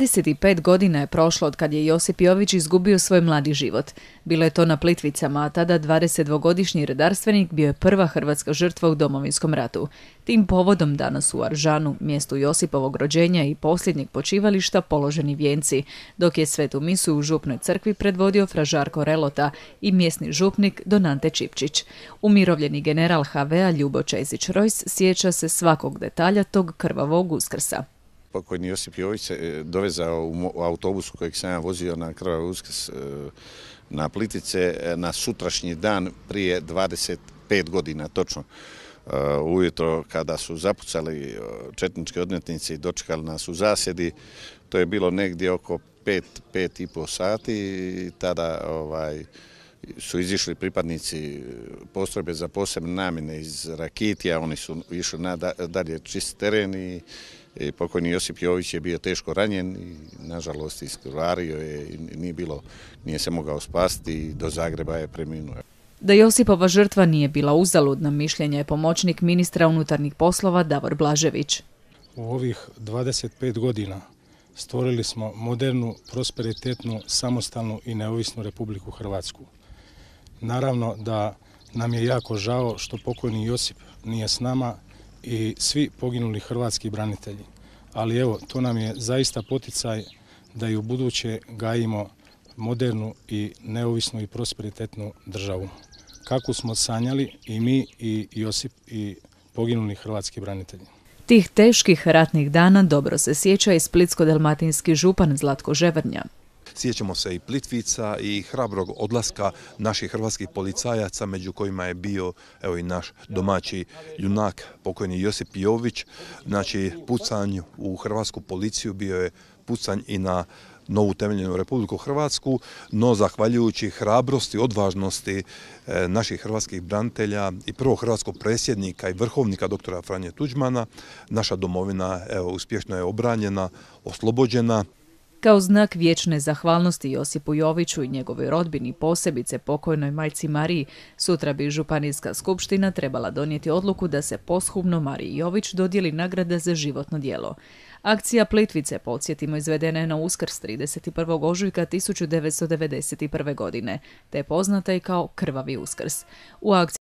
25 godina je prošlo od kad je Josip Jović izgubio svoj mladi život. Bilo je to na Plitvicama, a tada 22-godišnji redarstvenik bio je prva hrvatska žrtva u domovinskom ratu. Tim povodom danas u Aržanu, mjestu Josipovog rođenja i posljednjeg počivališta, položeni vjenci, dok je svetu misu u župnoj crkvi predvodio Fražarko Relota i mjesni župnik Donante Čipčić. Umirovljeni general HV-a Ljubo Čezić-Rojs sjeća se svakog detalja tog krvavog uskrsa. Pokojni pa Josip Jović se e, dovezao u autobusu kojeg sam ja vozio na Krvavu e, na Plitice e, na sutrašnji dan prije 25 godina točno. Ujutro kada su zapucali četnički odmetnici i dočekali nas u zasjedi, to je bilo negdje oko 5, 5 i sati i tada ovaj, su izišli pripadnici postrojbe za posebne namjene iz Rakitija, oni su išli dalje čist teren i E, pokojni Josip Jović je bio teško ranjen i nažalost iskrvario je i nije, se mogao spasti i do Zagreba je preminuo. Da Josipova žrtva nije bila uzaludna mišljenja je pomoćnik ministra unutarnjih poslova Davor Blažević. U ovih 25 godina stvorili smo modernu, prosperitetnu, samostalnu i neovisnu Republiku Hrvatsku. Naravno da nam je jako žao što pokojni Josip nije s nama, i svi poginuli hrvatski branitelji. Ali evo, to nam je zaista poticaj da i u buduće gajimo modernu i neovisnu i prosperitetnu državu. Kako smo sanjali i mi i Josip i poginuli hrvatski branitelji. Tih teških ratnih dana dobro se sjeća i splitsko-dalmatinski župan Zlatko Ževrnja. Sjećamo se i Plitvica i hrabrog odlaska naših hrvatskih policajaca, među kojima je bio evo i naš domaći junak, pokojni Josip Jović. Znači, pucanj u hrvatsku policiju bio je pucanj i na novu temeljenu Republiku Hrvatsku, no zahvaljujući hrabrosti, odvažnosti e, naših hrvatskih branitelja i prvog hrvatskog predsjednika i vrhovnika doktora Franje Tuđmana, naša domovina evo, uspješno je obranjena, oslobođena. Kao znak vječne zahvalnosti Josipu Joviću i njegovoj rodbini, posebice pokojnoj majci Mariji, sutra bi Županijska skupština trebala donijeti odluku da se poshubno Mariji Jović dodijeli nagrada za životno dijelo. Akcija Plitvice, podsjetimo, izvedena je na uskrs 31. ožujka 1991. godine, te je poznata i kao Krvavi uskrs. U akciji